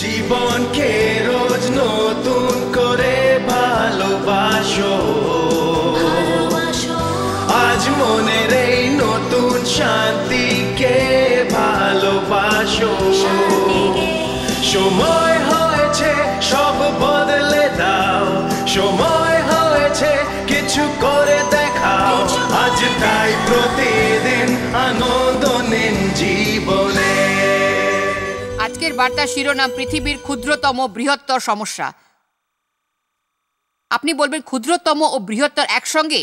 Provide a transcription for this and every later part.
জীবনকে রোজ নতুন করে ভালোবাসো আজ মনের এই নতুন শান্তিকে ভালোবাসো সময় হয়েছে সব বদলে দাও সময় হয়েছে কিছু করে দেখাও আজ তাই প্রতিদিন আনন্দ নিন জীবনে আজকের বার্তা শিরোনাম পৃথিবীর ক্ষুদ্রতম বৃহত্তর সমস্যা আপনি বলবেন ক্ষুদ্রতম ও বৃহত্তর একসঙ্গে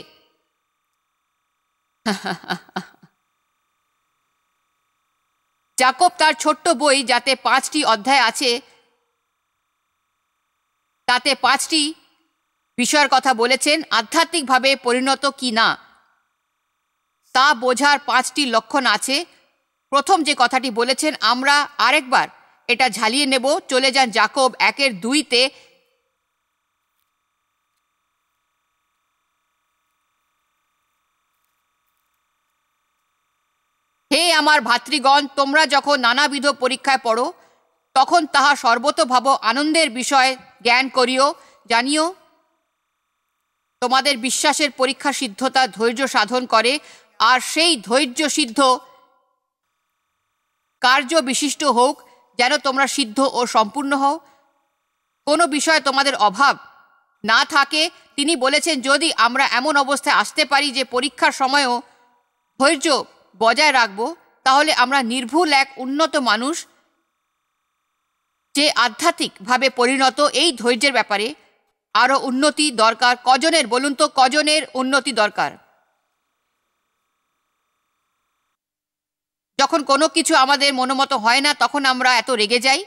জাকব তার ছোট্ট বই যাতে পাঁচটি অধ্যায় আছে তাতে পাঁচটি বিষয়ের কথা বলেছেন আধ্যাত্মিকভাবে পরিণত কি না তা বোঝার পাঁচটি লক্ষণ আছে প্রথম যে কথাটি বলেছেন আমরা আরেকবার এটা ঝালিয়ে নেব চলে যান জাকব একের দুইতে হে আমার ভাতৃগণ তোমরা যখন নানাবিধ পরীক্ষায় পড়ো তখন তাহা সর্বতভাব আনন্দের বিষয়ে জ্ঞান করিও জানিও তোমাদের বিশ্বাসের পরীক্ষা সিদ্ধতা ধৈর্য সাধন করে আর সেই ধৈর্য সিদ্ধ কার্য বিশিষ্ট হোক যেন তোমরা সিদ্ধ ও সম্পূর্ণ হও কোনো বিষয়ে তোমাদের অভাব না থাকে তিনি বলেছেন যদি আমরা এমন অবস্থায় আসতে পারি যে পরীক্ষার সময়ও ধৈর্য বজায় রাখব তাহলে আমরা নির্ভুল এক উন্নত মানুষ যে আধ্যাত্মিকভাবে পরিণত এই ধৈর্যের ব্যাপারে আরও উন্নতি দরকার কজনের বলুন তো কজনের উন্নতি দরকার যখন কোনো কিছু আমাদের মনোমতো হয় না তখন আমরা এত রেগে যাই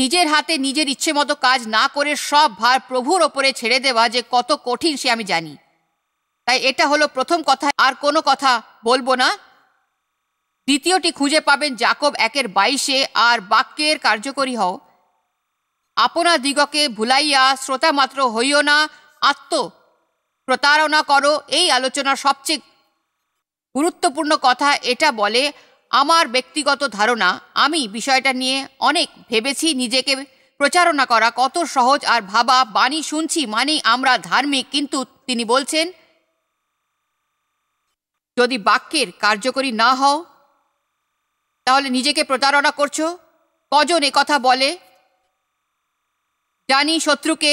নিজের হাতে নিজের ইচ্ছে মতো কাজ না করে সব ভার প্রভুর ওপরে ছেড়ে দেওয়া যে কত কঠিন সে আমি জানি তাই এটা হলো প্রথম কথা আর কোনো কথা বলবো না দ্বিতীয়টি খুঁজে পাবেন জাকব একের বাইশে আর বাক্যের কার্যকরী হও আপনা দিগকে ভুলাইয়া শ্রোতামাত্র হইও না আত্ম প্রতারণা করো এই আলোচনা সবচেয়ে গুরুত্বপূর্ণ কথা এটা বলে আমার ব্যক্তিগত ধারণা আমি বিষয়টা নিয়ে অনেক ভেবেছি নিজেকে প্রচারণা করা কত সহজ আর ভাবা বাণী শুনছি মানেই আমরা ধার্মিক কিন্তু তিনি বলছেন যদি বাক্যের কার্যকরী না হও তাহলে নিজেকে প্রতারণা করছো কজন কথা বলে জানি শত্রুকে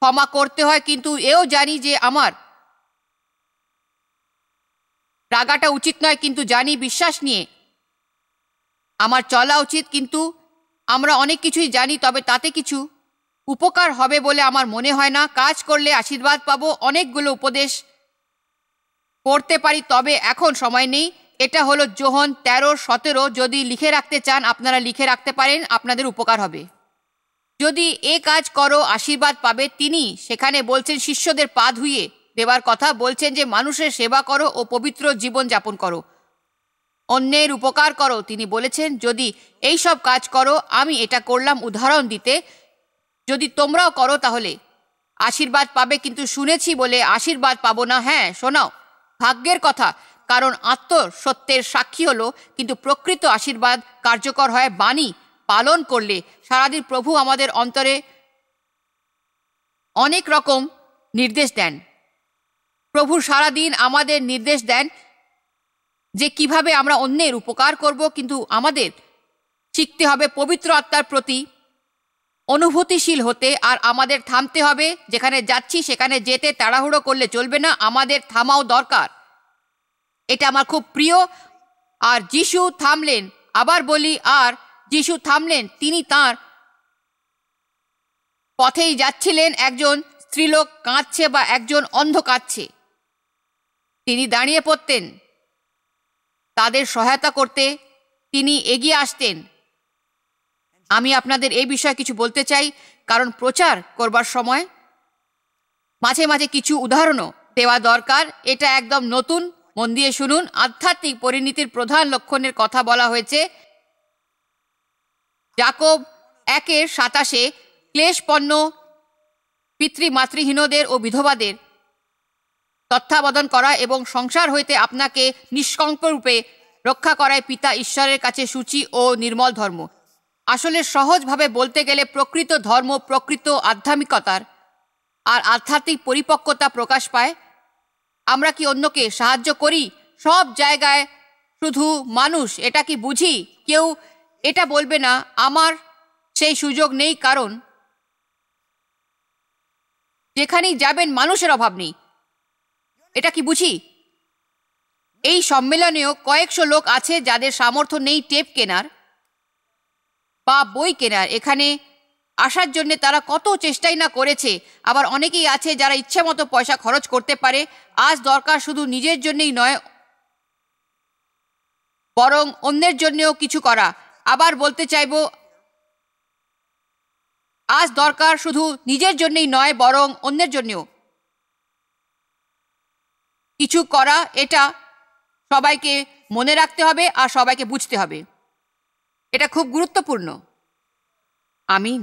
ক্ষমা করতে হয় কিন্তু এও জানি যে আমার রাগাটা উচিত নয় কিন্তু জানি বিশ্বাস নিয়ে আমার চলা উচিত কিন্তু আমরা অনেক কিছুই জানি তবে তাতে কিছু উপকার হবে বলে আমার মনে হয় না কাজ করলে আশীর্বাদ পাবো অনেকগুলো উপদেশ করতে পারি তবে এখন সময় নেই এটা হলো জোহন তেরো সতেরো যদি লিখে রাখতে চান আপনারা লিখে রাখতে পারেন আপনাদের উপকার হবে যদি এ কাজ করো আশীর্বাদ পাবে তিনি সেখানে বলছেন শিষ্যদের পা ধুয়ে দেবার কথা বলছেন যে মানুষের সেবা করো ও পবিত্র জীবন যাপন করো অন্যের উপকার করো তিনি বলেছেন যদি এই সব কাজ করো আমি এটা করলাম উদাহরণ দিতে যদি তোমরাও করো তাহলে আশীর্বাদ পাবে কিন্তু শুনেছি বলে আশীর্বাদ পাবো না হ্যাঁ শোনাও ভাগ্যের কথা কারণ আত্ম সত্যের সাক্ষী হলো কিন্তু প্রকৃত আশীর্বাদ কার্যকর হয় বাণী পালন করলে সারাদিন প্রভু আমাদের অন্তরে অনেক রকম নির্দেশ দেন প্রভু সারাদিন আমাদের নির্দেশ দেন যে কিভাবে আমরা অন্যের উপকার করব কিন্তু আমাদের শিখতে হবে পবিত্র আত্মার প্রতি অনুভূতিশীল হতে আর আমাদের থামতে হবে যেখানে যাচ্ছি সেখানে যেতে তাড়াহুড়ো করলে চলবে না আমাদের থামাও দরকার এটা আমার খুব প্রিয় আর যিশু থামলেন আবার বলি আর যিশু থামলেন তিনি তার পথেই যাচ্ছিলেন একজন স্ত্রীলোক কাঁদছে বা একজন অন্ধ কাঁদছে তিনি দাঁড়িয়ে পড়তেন তাদের সহায়তা করতে তিনি এগিয়ে আসতেন আমি আপনাদের এই বিষয়ে কিছু বলতে চাই কারণ প্রচার করবার সময় মাঝে মাঝে কিছু উদাহরণও দেওয়া দরকার এটা একদম নতুন মন দিয়ে শুনুন আধ্যাত্মিক পরিণতির প্রধান লক্ষণের কথা বলা হয়েছে জাকব একের সাতাশে ক্লেশপন্ন পিতৃমাতৃহীনদের ও বিধবাদের তত্ত্বাবধান করা এবং সংসার হইতে আপনাকে রূপে রক্ষা করায় পিতা ঈশ্বরের কাছে সূচি ও নির্মল ধর্ম আসলে সহজভাবে বলতে গেলে প্রকৃত ধর্ম প্রকৃত আধ্যাত্মিকতার আর আধ্যাত্মিক পরিপক্কতা প্রকাশ পায় আমরা কি অন্যকে সাহায্য করি সব জায়গায় শুধু মানুষ এটা কি বুঝি কেউ এটা বলবে না আমার সেই সুযোগ নেই কারণ যেখানেই যাবেন মানুষের অভাব নেই এটা কি বুঝি এই সম্মেলনেও কয়েকশো লোক আছে যাদের সামর্থ্য নেই টেপ কেনার বা বই কেনার এখানে আসার জন্য তারা কত চেষ্টাই না করেছে আবার অনেকেই আছে যারা ইচ্ছে মতো পয়সা খরচ করতে পারে আজ দরকার শুধু নিজের জন্যই নয় বরং অন্যের জন্যেও কিছু করা আবার বলতে চাইব আজ দরকার শুধু নিজের জন্যই নয় বরং অন্যের জন্যেও কিছু করা এটা সবাইকে মনে রাখতে হবে আর সবাইকে বুঝতে হবে এটা খুব গুরুত্বপূর্ণ আমিন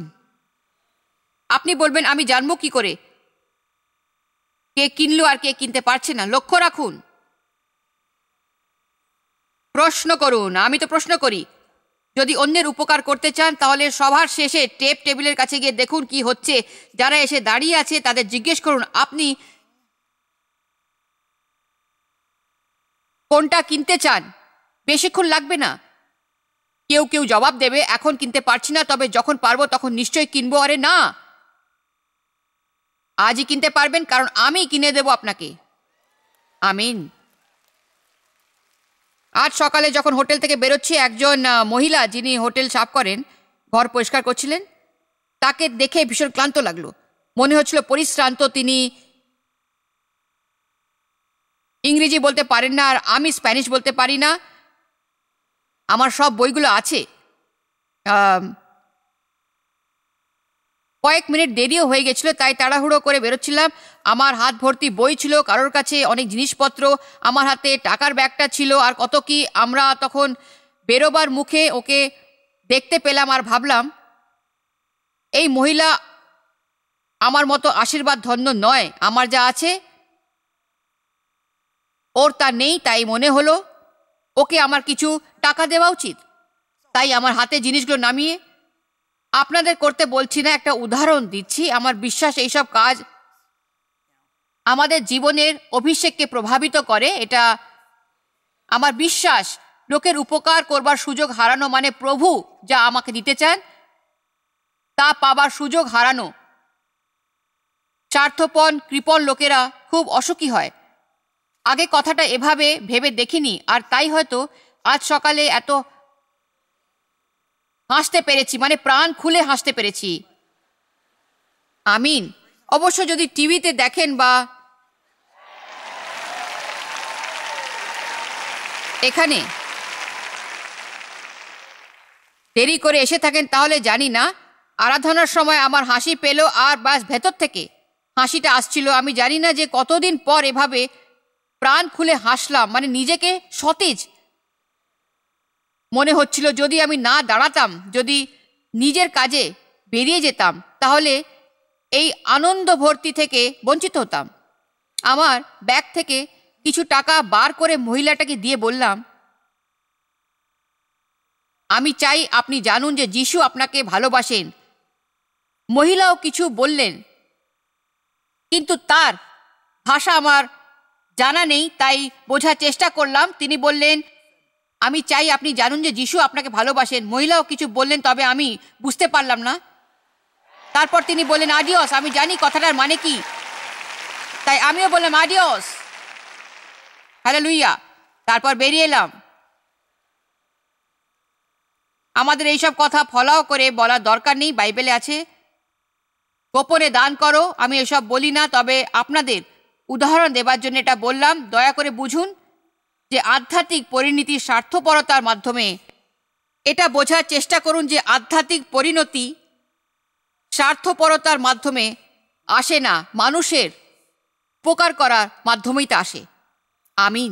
আপনি বলবেন আমি জানবো কি করে কে কিনলো আর কে কিনতে পারছে না লক্ষ্য রাখুন প্রশ্ন করুন আমি তো প্রশ্ন করি যদি অন্যের উপকার করতে চান তাহলে সভার শেষে টেপ টেবিলের কাছে গিয়ে দেখুন কি হচ্ছে যারা এসে দাঁড়িয়ে আছে তাদের জিজ্ঞেস করুন আপনি কোনটা কিনতে চান বেশিক্ষণ লাগবে না কেউ কেউ জবাব দেবে এখন কিনতে পারছি না তবে যখন পারবো তখন নিশ্চয়ই কিনবো আরে না আজই কিনতে পারবেন কারণ আমি কিনে দেব আপনাকে আমিন আজ সকালে যখন হোটেল থেকে বেরোচ্ছি একজন মহিলা যিনি হোটেল সাফ করেন ঘর পরিষ্কার করছিলেন তাকে দেখে ভীষণ ক্লান্ত লাগলো মনে হচ্ছিল পরিশ্রান্ত তিনি ইংরেজি বলতে পারেন না আর আমি স্প্যানিশ বলতে পারি না আমার সব বইগুলো আছে কয়েক মিনিট দেরিও হয়ে গেছিল তাই তাড়াহুড়ো করে বেরোচ্ছিলাম আমার হাত ভর্তি বই ছিল কারোর কাছে অনেক জিনিসপত্র আমার হাতে টাকার ব্যাগটা ছিল আর কত কি আমরা তখন বেরোবার মুখে ওকে দেখতে পেলাম আর ভাবলাম এই মহিলা আমার মতো আশীর্বাদ ধন্য নয় আমার যা আছে ওর তা নেই তাই মনে হলো ওকে আমার কিছু টাকা দেওয়া উচিত তাই আমার হাতে জিনিসগুলো নামিয়ে আপনাদের করতে বলছি না একটা উদাহরণ দিচ্ছি আমার বিশ্বাস এইসব কাজ আমাদের জীবনের অভিষেককে প্রভাবিত করে এটা আমার বিশ্বাস লোকের উপকার করবার সুযোগ হারানো মানে প্রভু যা আমাকে দিতে চান তা পাবার সুযোগ হারানো স্বার্থপণ কৃপণ লোকেরা খুব অসুখী হয় আগে কথাটা এভাবে ভেবে দেখিনি আর তাই হয়তো আজ সকালে এত হাসতে পেরেছি মানে প্রাণ খুলে হাসতে পেরেছি আমিন অবশ্য যদি টিভিতে দেখেন বা এখানে দেরি করে এসে থাকেন তাহলে জানি না আরাধনার সময় আমার হাসি পেল আর বাস ভেতর থেকে হাসিটা আসছিল আমি জানি না যে কতদিন পর এভাবে প্রাণ খুলে হাসলাম মানে নিজেকে সতেজ মনে হচ্ছিল যদি আমি না দাঁড়াতাম যদি নিজের কাজে বেরিয়ে যেতাম তাহলে এই আনন্দ ভর্তি থেকে বঞ্চিত হতাম আমার ব্যাগ থেকে কিছু টাকা বার করে মহিলাটাকে দিয়ে বললাম আমি চাই আপনি জানুন যে যিশু আপনাকে ভালোবাসেন মহিলাও কিছু বললেন কিন্তু তার ভাষা আমার জানা নেই তাই বোঝার চেষ্টা করলাম তিনি বললেন আমি চাই আপনি জানুন যে যিশু আপনাকে ভালোবাসেন মহিলাও কিছু বললেন তবে আমি বুঝতে পারলাম না তারপর তিনি বললেন আডিওস আমি জানি কথাটার মানে কি তাই আমিও বললাম আডিওস হ্যালো লুইয়া তারপর বেরিয়ে এলাম আমাদের এইসব কথা ফলাও করে বলার দরকার নেই বাইবেলে আছে গোপনে দান করো আমি এসব বলি না তবে আপনাদের উদাহরণ দেবার জন্য এটা বললাম দয়া করে বুঝুন যে আধ্যাত্মিক পরিণতি স্বার্থপরতার মাধ্যমে এটা বোঝার চেষ্টা করুন যে আধ্যাত্মিক পরিণতি স্বার্থপরতার মাধ্যমে আসে না মানুষের উপকার করার মাধ্যমেই তা আসে আমিন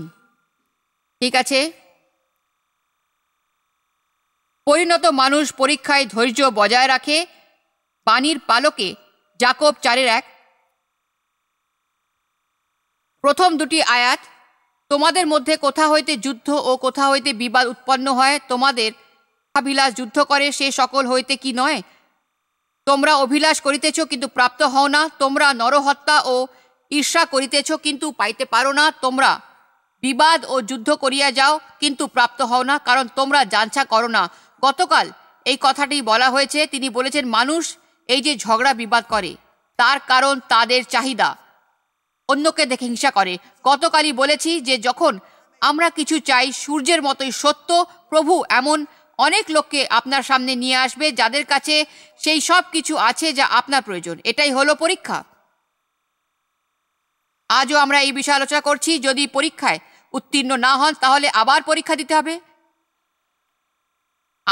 ঠিক আছে পরিণত মানুষ পরীক্ষায় ধৈর্য বজায় রাখে বাণীর পালকে জাকব চারের এক প্রথম দুটি আয়াত তোমাদের মধ্যে কোথা হইতে যুদ্ধ ও কোথা হইতে বিবাদ উৎপন্ন হয় তোমাদের অভিলাষ যুদ্ধ করে সে সকল হইতে কি নয় তোমরা অভিলাষ করিতেছ কিন্তু প্রাপ্ত হও না তোমরা নরহত্যা ও ঈর্ষা করিতেছ কিন্তু পাইতে পারো না তোমরা বিবাদ ও যুদ্ধ করিয়া যাও কিন্তু প্রাপ্ত হও না কারণ তোমরা জানছা করো না গতকাল এই কথাটি বলা হয়েছে তিনি বলেছেন মানুষ এই যে ঝগড়া বিবাদ করে তার কারণ তাদের চাহিদা অন্যকে দেখে হিংসা করে গতকালই বলেছি যে যখন আমরা কিছু চাই সূর্যের মতোই সত্য প্রভু এমন অনেক লোককে আপনার সামনে নিয়ে আসবে যাদের কাছে সেই সব কিছু আছে যা আপনার প্রয়োজন এটাই হলো পরীক্ষা আজও আমরা এই বিষয়ে আলোচনা করছি যদি পরীক্ষায় উত্তীর্ণ না হন তাহলে আবার পরীক্ষা দিতে হবে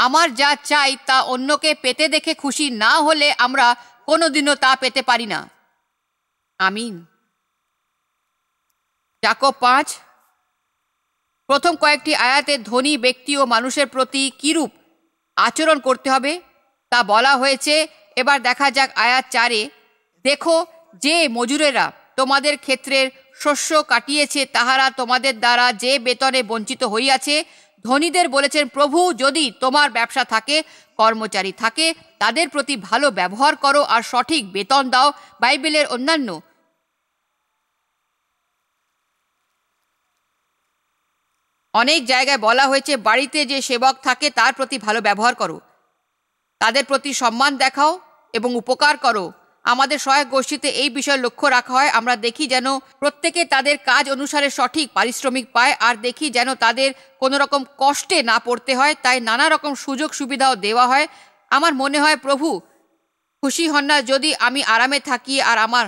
আমার যা চাই তা অন্যকে পেতে দেখে খুশি না হলে আমরা কোনোদিনও তা পেতে পারি না আমিন জাকব পাঁচ প্রথম কয়েকটি আয়াতে ধনী ব্যক্তি ও মানুষের প্রতি কিরূপ আচরণ করতে হবে তা বলা হয়েছে এবার দেখা যাক আয়াত চারে দেখো যে মজুরেরা তোমাদের ক্ষেত্রের শস্য কাটিয়েছে তাহারা তোমাদের দ্বারা যে বেতনে বঞ্চিত হইয়াছে ধনীদের বলেছেন প্রভু যদি তোমার ব্যবসা থাকে কর্মচারী থাকে তাদের প্রতি ভালো ব্যবহার করো আর সঠিক বেতন দাও বাইবেলের অন্যান্য অনেক জায়গায় বলা হয়েছে বাড়িতে যে সেবক থাকে তার প্রতি ভালো ব্যবহার করো তাদের প্রতি সম্মান দেখাও এবং উপকার করো আমাদের সহায়ক গোষ্ঠীতে এই বিষয়ে লক্ষ্য রাখা হয় আমরা দেখি যেন প্রত্যেকে তাদের কাজ অনুসারে সঠিক পারিশ্রমিক পায় আর দেখি যেন তাদের কোনো রকম কষ্টে না পড়তে হয় তাই নানা রকম সুযোগ সুবিধাও দেওয়া হয় আমার মনে হয় প্রভু খুশি হন না যদি আমি আরামে থাকি আর আমার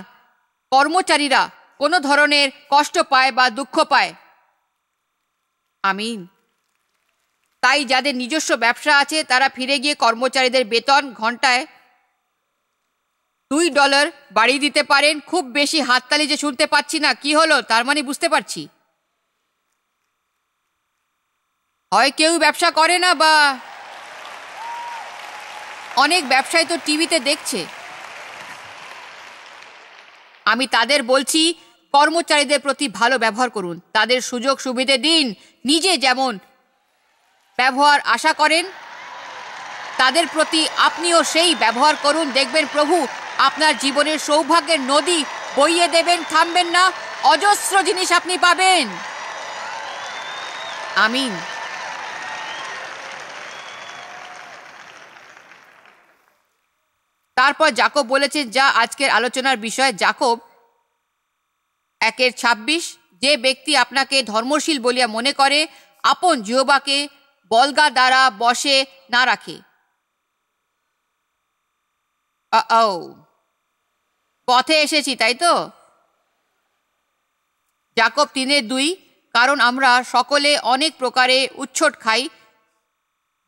কর্মচারীরা কোনো ধরনের কষ্ট পায় বা দুঃখ পায় আমিন তাই যাদের নিজস্ব ব্যবসা আছে তারা ফিরে গিয়ে কর্মচারীদের বেতন ঘন্টায় দুই ডলার বাড়িয়ে দিতে পারেন খুব বেশি হাততালি যে শুনতে পাচ্ছি না কি হলো তার মানে বুঝতে পারছি হয় কেউ ব্যবসা করে না বা অনেক ব্যবসায়ী তো টিভিতে দেখছে আমি তাদের বলছি কর্মচারীদের প্রতি ভালো ব্যবহার করুন তাদের সুযোগ সুবিধে দিন নিজে যেমন ব্যবহার আশা করেন তাদের প্রতি আপনিও সেই ব্যবহার করুন দেখবেন প্রভু আপনার জীবনের সৌভাগ্যের নদী বইয়ে দেবেন থামবেন না অজস্র জিনিস আপনি পাবেন আমিন তারপর জাকব বলেছেন যা আজকের আলোচনার বিষয় জাকব একের ২৬ যে ব্যক্তি আপনাকে ধর্মশীল বলিয়া মনে করে আপন জিহবাকে বলগা দ্বারা বসে না রাখে ও পথে এসেছি তাই তো জাকব তিনে দুই কারণ আমরা সকলে অনেক প্রকারে উচ্ছট খাই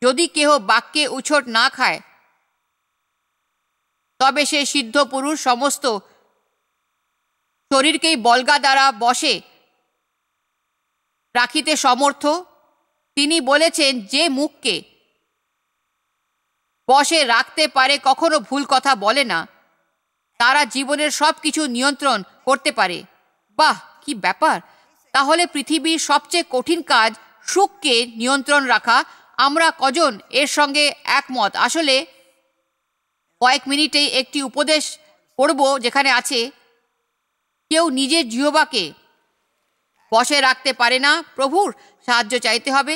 যদি কেহ বাক্যে উচ্ছট না খায় তবে সে সিদ্ধ পুরুষ সমস্ত শরীরকেই বলগা দ্বারা বসে রাখিতে সমর্থ তিনি বলেছেন যে মুখকে বসে রাখতে পারে কখনো ভুল কথা বলে না তারা জীবনের সব কিছু নিয়ন্ত্রণ করতে পারে বাহ কি ব্যাপার তাহলে পৃথিবীর সবচেয়ে কঠিন কাজ সুখকে নিয়ন্ত্রণ রাখা আমরা কজন এর সঙ্গে একমত আসলে কয়েক মিনিটেই একটি উপদেশ পড়ব যেখানে আছে কেউ নিজের জিহবাকে বসে রাখতে পারে না প্রভুর সাহায্য চাইতে হবে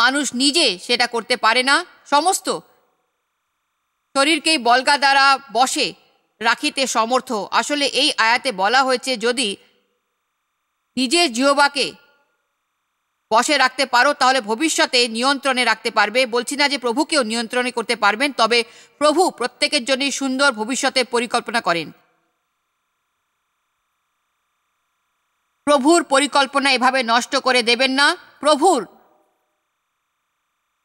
মানুষ নিজে সেটা করতে পারে না সমস্ত শরীরকেই বলগা দ্বারা বসে রাখিতে সমর্থ আসলে এই আয়াতে বলা হয়েছে যদি নিজের জিহবাকে বসে রাখতে পারো তাহলে ভবিষ্যতে নিয়ন্ত্রণে রাখতে পারবে বলছি না যে প্রভুকেও নিয়ন্ত্রণে করতে পারবেন তবে প্রভু প্রত্যেকের জন্যই সুন্দর ভবিষ্যতের পরিকল্পনা করেন প্রভুর পরিকল্পনা এভাবে নষ্ট করে দেবেন না প্রভুর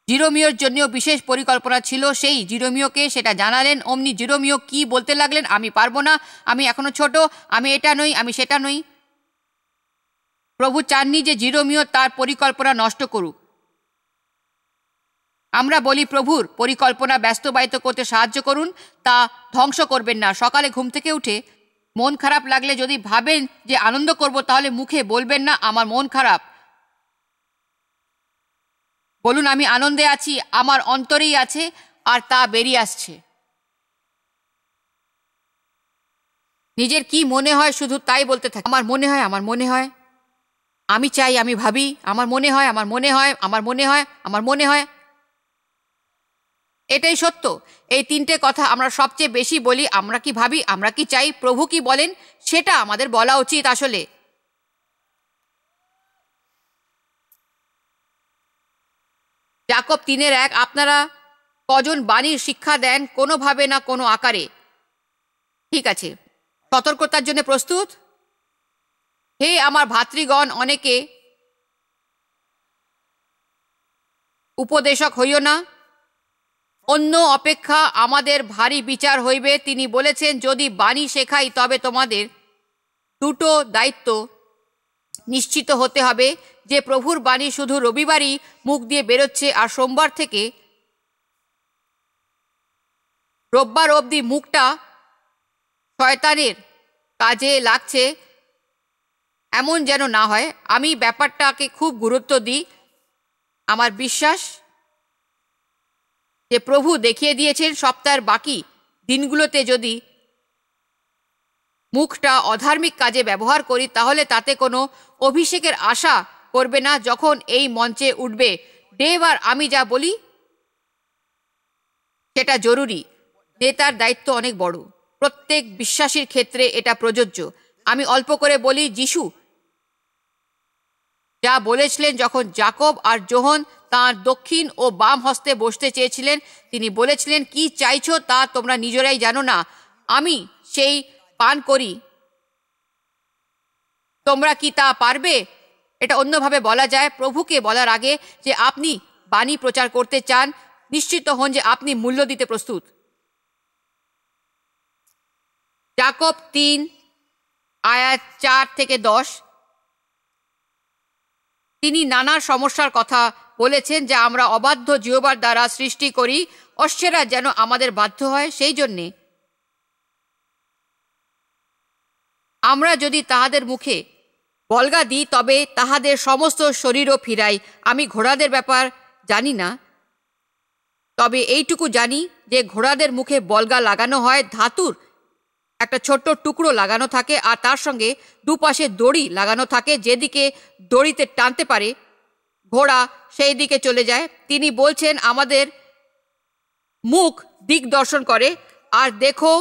জিরোমিওর জন্য বিশেষ পরিকল্পনা ছিল সেই জিরোমিওকে সেটা জানালেন অমনি জিরোমিও কি বলতে লাগলেন আমি পারবো না আমি এখনও ছোট আমি এটা নই আমি সেটা নই প্রভু চাননি যে জিরোমিও তার পরিকল্পনা নষ্ট করুক আমরা বলি প্রভুর পরিকল্পনা ব্যস্তবায়িত করতে সাহায্য করুন তা ধ্বংস করবেন না সকালে ঘুম থেকে উঠে মন খারাপ লাগলে যদি ভাবেন যে আনন্দ করব তাহলে মুখে বলবেন না আমার মন খারাপ বলুন আমি আনন্দে আছি আমার অন্তরেই আছে আর তা বেরিয়ে আসছে নিজের কি মনে হয় শুধু তাই বলতে থাকে আমার মনে হয় আমার মনে হয় আমি চাই আমি ভাবি আমার মনে হয় আমার মনে হয় আমার মনে হয় আমার মনে হয় এটাই সত্য এই তিনটে কথা আমরা সবচেয়ে বেশি বলি আমরা কি ভাবি আমরা কি চাই প্রভু কি বলেন সেটা আমাদের বলা উচিত আসলে জাকব তিনের এক আপনারা কজন বাণীর শিক্ষা দেন কোনোভাবে না কোনো আকারে ঠিক আছে সতর্কতার জন্য প্রস্তুত হে আমার ভাতৃগণ অনেকে উপদেশক হইও না অন্য অপেক্ষা আমাদের ভারী বিচার হইবে তিনি বলেছেন যদি বাণী শেখাই তবে তোমাদের দুটো দায়িত্ব নিশ্চিত হতে হবে যে প্রভুর বাণী শুধু রবিবারই মুখ দিয়ে বেরোচ্ছে আর সোমবার থেকে রোববার অবধি মুখটা শয়তানের কাজে লাগছে এমন যেন না হয় আমি ব্যাপারটাকে খুব গুরুত্ব দিই আমার বিশ্বাস যে প্রভু দেখিয়ে দিয়েছেন সপ্তাহের বাকি দিনগুলোতে যদি মুখটা অধার্মিক কাজে ব্যবহার করি তাহলে তাতে কোনো অভিষেকের আশা করবে না যখন এই মঞ্চে উঠবে দেব আর আমি যা বলি সেটা জরুরি নেতার দায়িত্ব অনেক বড় প্রত্যেক বিশ্বাসীর ক্ষেত্রে এটা প্রযোজ্য আমি অল্প করে বলি যিশু যা বলেছিলেন যখন জাকব আর জোহন তাঁর দক্ষিণ ও বাম হস্তে বসতে চেয়েছিলেন তিনি বলেছিলেন কি চাইছ তা তোমরা নিজেরাই জানো না আমি সেই পান করি তোমরা কি তা পারবে এটা অন্যভাবে বলা যায় প্রভুকে বলার আগে যে আপনি বাণী প্রচার করতে চান নিশ্চিত হন যে আপনি মূল্য দিতে প্রস্তুত জাকব তিন আয়াত চার থেকে দশ তিনি নানা সমস্যার কথা বলেছেন যে আমরা অবাধ্য জিহবার দ্বারা সৃষ্টি করি অশ্বেরা যেন আমাদের বাধ্য হয় সেই জন্যে আমরা যদি তাহাদের মুখে বলগা দিই তবে তাহাদের সমস্ত শরীরও ফিরাই আমি ঘোড়াদের ব্যাপার জানি না তবে এইটুকু জানি যে ঘোড়াদের মুখে বলগা লাগানো হয় ধাতুর একটা ছোট্ট টুকরো লাগানো থাকে আর তার সঙ্গে দুপাশে দড়ি লাগানো থাকে যেদিকে দড়িতে টানতে পারে ঘোড়া সেই দিকে চলে যায় তিনি বলছেন আমাদের মুখ দিক দর্শন করে আর দেখো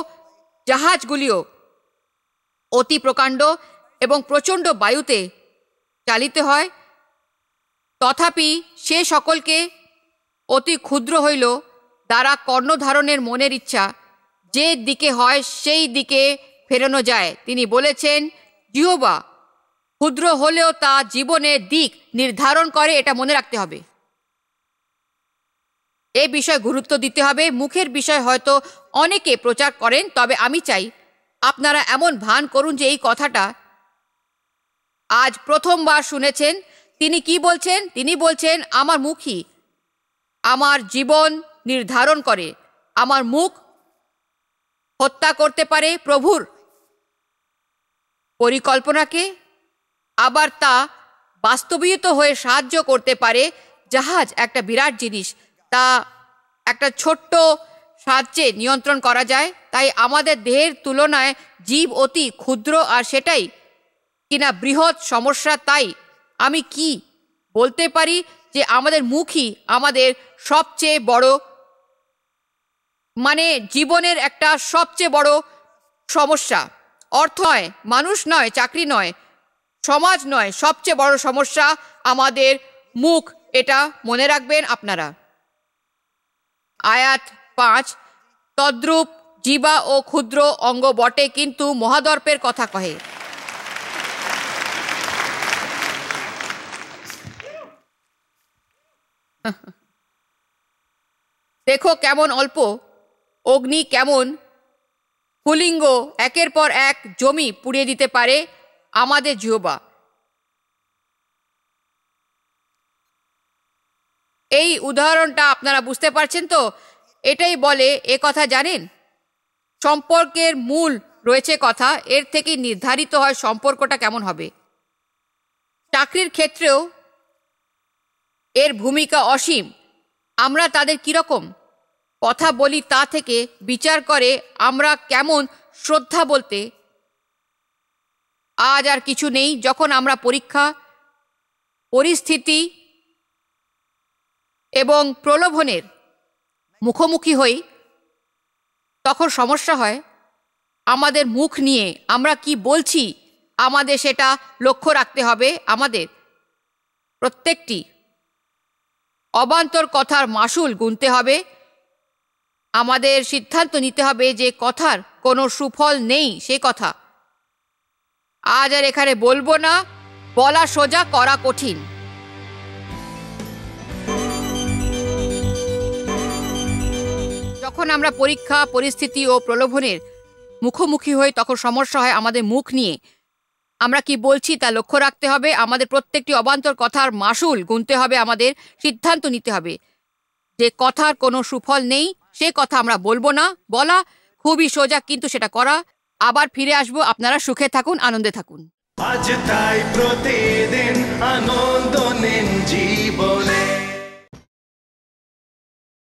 জাহাজগুলিও অতি প্রকাণ্ড এবং প্রচণ্ড বায়ুতে চালিত হয় তথাপি সে সকলকে অতি ক্ষুদ্র হইল দ্বারা কর্ণধারণের মনের ইচ্ছা যে দিকে হয় সেই দিকে ফেরানো যায় তিনি বলেছেন জিহবা ক্ষুদ্র হলেও তা জীবনের দিক নির্ধারণ করে এটা মনে রাখতে হবে এ বিষয়ে গুরুত্ব দিতে হবে মুখের বিষয় হয়তো অনেকে প্রচার করেন তবে আমি চাই আপনারা এমন ভান করুন যে এই কথাটা আজ প্রথমবার শুনেছেন তিনি কি বলছেন তিনি বলছেন আমার মুখই আমার জীবন নির্ধারণ করে আমার মুখ হত্যা করতে পারে প্রভুর পরিকল্পনাকে আবার তা বাস্তবিত হয়ে সাহায্য করতে পারে জাহাজ একটা বিরাট জিনিস তা একটা ছোট্ট সাহায্যে নিয়ন্ত্রণ করা যায় তাই আমাদের দেহের তুলনায় জীব অতি ক্ষুদ্র আর সেটাই কিনা বৃহৎ সমস্যা তাই আমি কি বলতে পারি যে আমাদের মুখই আমাদের সবচেয়ে বড় মানে জীবনের একটা সবচেয়ে বড় সমস্যা অর্থ নয় মানুষ নয় চাকরি নয় সমাজ নয় সবচেয়ে বড় সমস্যা আমাদের মুখ এটা মনে রাখবেন আপনারা আয়াত পাঁচ তদ্রূপ জীবা ও ক্ষুদ্র অঙ্গ বটে কিন্তু মহাদর্পের কথা কহে দেখো কেমন অল্প অগ্নি কেমন কুলিঙ্গ একের পর এক জমি পুড়িয়ে দিতে পারে আমাদের জিহবা এই উদাহরণটা আপনারা বুঝতে পারছেন তো এটাই বলে এ কথা জানেন সম্পর্কের মূল রয়েছে কথা এর থেকে নির্ধারিত হয় সম্পর্কটা কেমন হবে চাকরির ক্ষেত্রেও এর ভূমিকা অসীম আমরা তাদের কীরকম কথা বলি তা থেকে বিচার করে আমরা কেমন শ্রদ্ধা বলতে আজ আর কিছু নেই যখন আমরা পরীক্ষা পরিস্থিতি এবং প্রলোভনের মুখোমুখি হই তখন সমস্যা হয় আমাদের মুখ নিয়ে আমরা কি বলছি আমাদের সেটা লক্ষ্য রাখতে হবে আমাদের প্রত্যেকটি অবান্তর কথার মাসুল গুনতে হবে আমাদের সিদ্ধান্ত নিতে হবে যে কথার কোনো সুফল নেই সে কথা আজ আর এখানে বলবো না বলা সোজা করা কঠিন যখন আমরা পরীক্ষা পরিস্থিতি ও প্রলোভনের মুখোমুখি হই তখন সমস্যা হয় আমাদের মুখ নিয়ে আমরা কি বলছি তা লক্ষ্য রাখতে হবে আমাদের প্রত্যেকটি অবান্তর কথার মাসুল গুনতে হবে আমাদের সিদ্ধান্ত নিতে হবে যে কথার কোনো সুফল নেই সে কথা আমরা বলবো না বলা খুবই সোজা কিন্তু সেটা করা আবার ফিরে আসবো আপনারা সুখে থাকুন আনন্দে থাকুন আজ তাই প্রতিদিন আনন্দ নিন জীবনে